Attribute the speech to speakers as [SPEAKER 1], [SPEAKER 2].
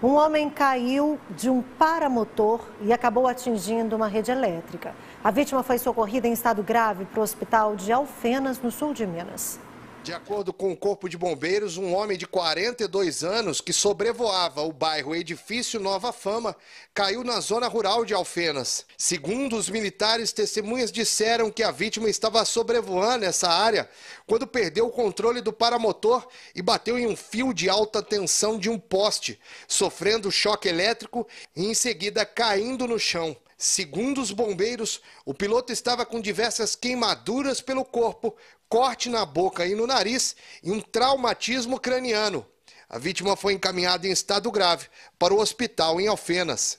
[SPEAKER 1] Um homem caiu de um paramotor e acabou atingindo uma rede elétrica. A vítima foi socorrida em estado grave para o hospital de Alfenas, no sul de
[SPEAKER 2] Minas. De acordo com o Corpo de Bombeiros, um homem de 42 anos que sobrevoava o bairro Edifício Nova Fama caiu na zona rural de Alfenas. Segundo os militares, testemunhas disseram que a vítima estava sobrevoando essa área quando perdeu o controle do paramotor e bateu em um fio de alta tensão de um poste, sofrendo choque elétrico e em seguida caindo no chão. Segundo os bombeiros, o piloto estava com diversas queimaduras pelo corpo, corte na boca e no nariz e um traumatismo craniano. A vítima foi encaminhada em estado grave para o hospital em Alfenas.